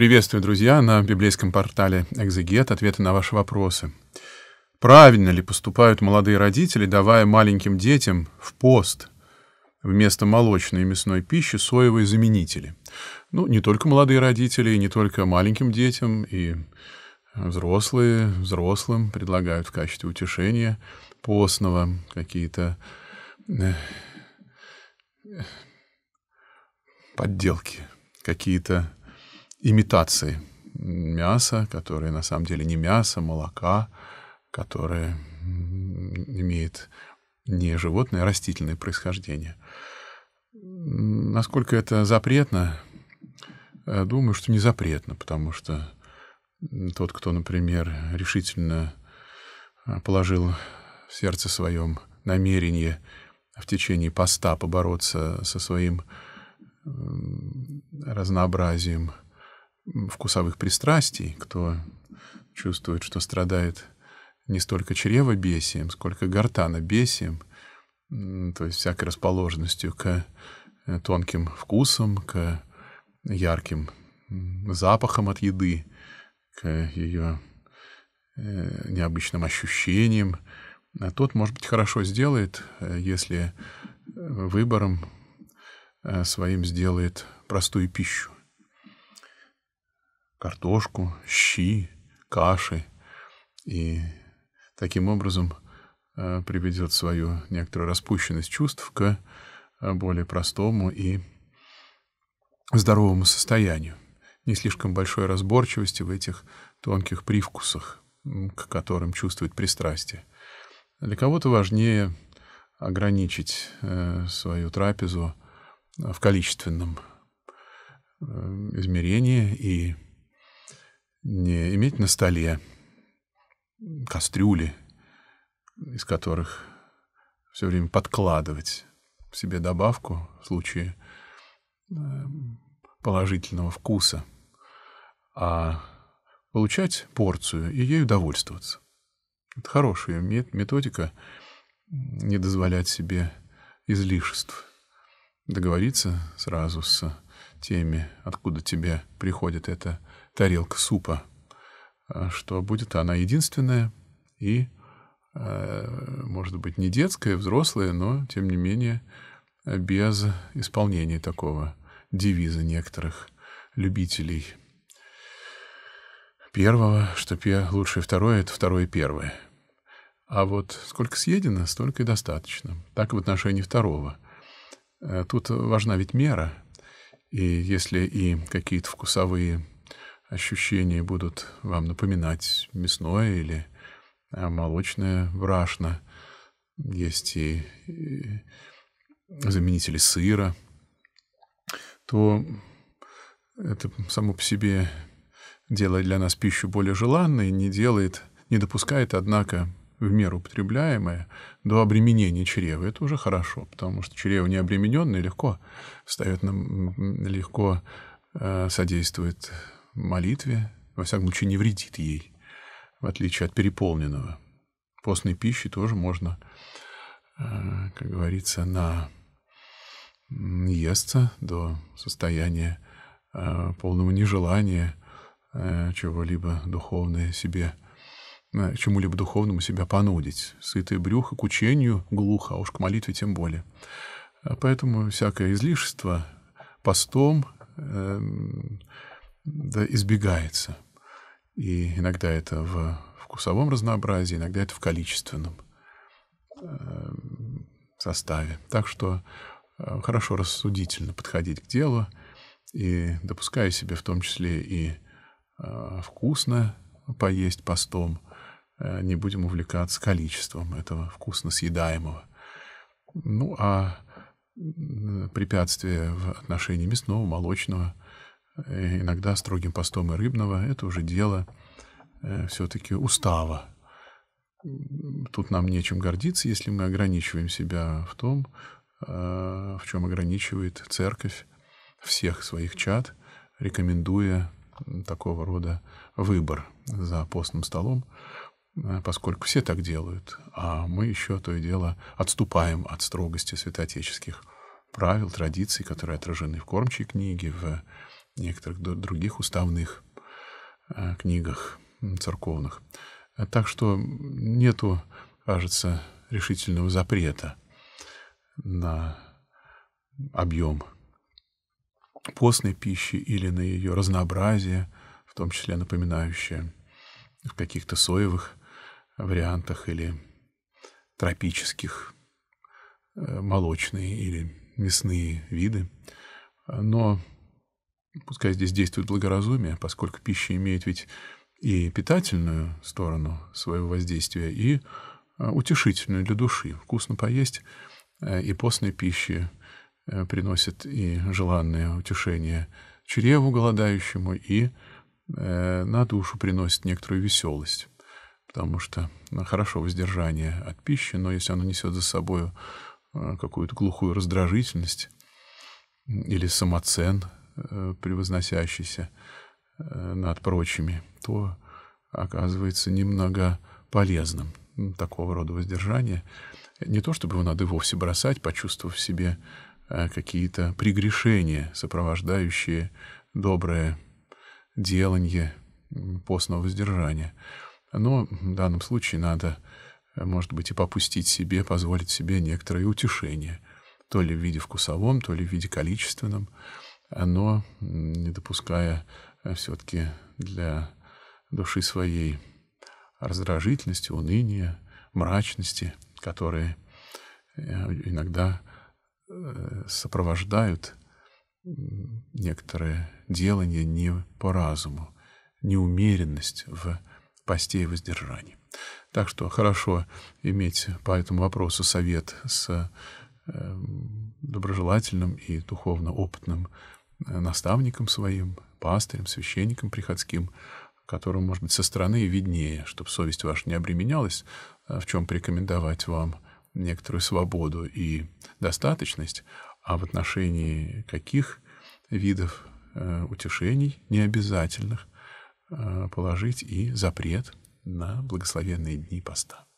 Приветствую, друзья, на библейском портале «Экзегет» ответы на ваши вопросы. Правильно ли поступают молодые родители, давая маленьким детям в пост вместо молочной и мясной пищи соевые заменители? Ну, не только молодые родители, не только маленьким детям, и взрослые взрослым предлагают в качестве утешения постного какие-то э, подделки, какие-то имитации мяса, которое на самом деле не мясо, молока, которое имеет не животное, а растительное происхождение. Насколько это запретно, думаю, что не запретно, потому что тот, кто, например, решительно а, положил в сердце своем намерение в течение поста побороться со своим разнообразием вкусовых пристрастий, кто чувствует, что страдает не столько чревобесием, сколько гортанобесием, то есть всякой расположенностью к э, тонким вкусам, к ярким запахам от еды, к ее э, необычным ощущениям. А тот, может быть, хорошо сделает, э, если выбором своим сделает простую пищу картошку, щи, каши. И таким образом э, приведет свою некоторую распущенность чувств к э, более простому и здоровому состоянию. Не слишком большой разборчивости в этих тонких привкусах, к которым чувствует пристрастие. Для кого-то важнее ограничить э, свою трапезу в количественном измерении и не иметь на столе кастрюли, из которых все время подкладывать себе добавку в случае э, положительного вкуса, а получать порцию и ею довольствоваться. Это хорошая методика не дозволять себе излишеств. Договориться сразу с теми, откуда тебе приходит это тарелка супа, а что будет она единственная и, э, может быть, не детская, взрослая, но, тем не менее, без исполнения такого девиза некоторых любителей первого, что пе лучшее второе — это второе первое. А вот сколько съедено, столько и достаточно. Так и в отношении второго. Э, тут важна ведь мера. И если и какие-то вкусовые ощущения будут вам напоминать мясное или а, молочное брашно. Есть и, заменители сыра, то это само по себе делает для нас пищу более желанной, не делает, не допускает, однако, в меру употребляемое до обременения чрева. Это уже хорошо, потому что чрево необремененное легко встает, на, легко э, содействует молитве, во всяком случае, не вредит ей, в отличие от переполненного. Постной пищи тоже можно, э, как говорится, на естся до состояния э, полного нежелания э, чего-либо духовное себе, чему-либо духовному себя понудить. Сытое брюхо к учению глухо, а уж к молитве тем более. Поэтому всякое излишество постом эм, да, избегается. И иногда это в вкусовом разнообразии, иногда это в количественном э, составе. Так что э, хорошо рассудительно подходить к делу и допуская себе в том числе и э, вкусно поесть постом, не будем увлекаться количеством этого вкусно съедаемого. Ну а препятствия в отношении мясного, молочного – Э, иногда строгим постом и рыбного, это уже дело э, все-таки устава. Тут нам нечем гордиться, если мы ограничиваем себя в том, э, в чем ограничивает церковь всех своих чат рекомендуя такого рода выбор за постным столом, поскольку все так делают, а мы еще то и дело отступаем от строгости святоотеческих правил, традиций, которые отражены в кормчей книге, в некоторых других уставных э, книгах церковных. Так что нету, кажется, решительного запрета на объем постной пищи или на ее разнообразие, в том числе напоминающее в каких-то соевых вариантах или тропических э, молочные или мясные виды. Но Пускай здесь действует благоразумие, поскольку пища имеет ведь и питательную сторону своего воздействия, и э, утешительную для души. Вкусно поесть э, и постной пищи э, приносит и желанное утешение чреву голодающему, и на душу приносит некоторую веселость, потому что ну, хорошо воздержание от пищи, но если оно несет за собой какую-то глухую раздражительность или самоцен, Э, превозносящийся э, над прочими, то оказывается немного полезным такого рода воздержание. Не то чтобы его надо вовсе бросать, почувствовав в себе э, какие-то прегрешения, сопровождающие доброе деланье постного воздержания. Но в данном случае надо, может быть, и попустить себе, позволить себе некоторое утешение, то ли в виде вкусовом, то ли в виде количественном оно, не допуская э, все-таки для души своей раздражительности, уныния, мрачности, которые э, иногда э, сопровождают некоторые делание не по разуму, неумеренность в посте и воздержании. Так что хорошо иметь по этому вопросу совет с доброжелательным и духовно опытным Э, наставником своим, пастырем, священником приходским, которому, может быть, со стороны виднее, чтобы совесть ваша не обременялась, э, в чем порекомендовать вам некоторую свободу и достаточность, а в отношении каких видов э, утешений необязательных положить и запрет на благословенные дни поста.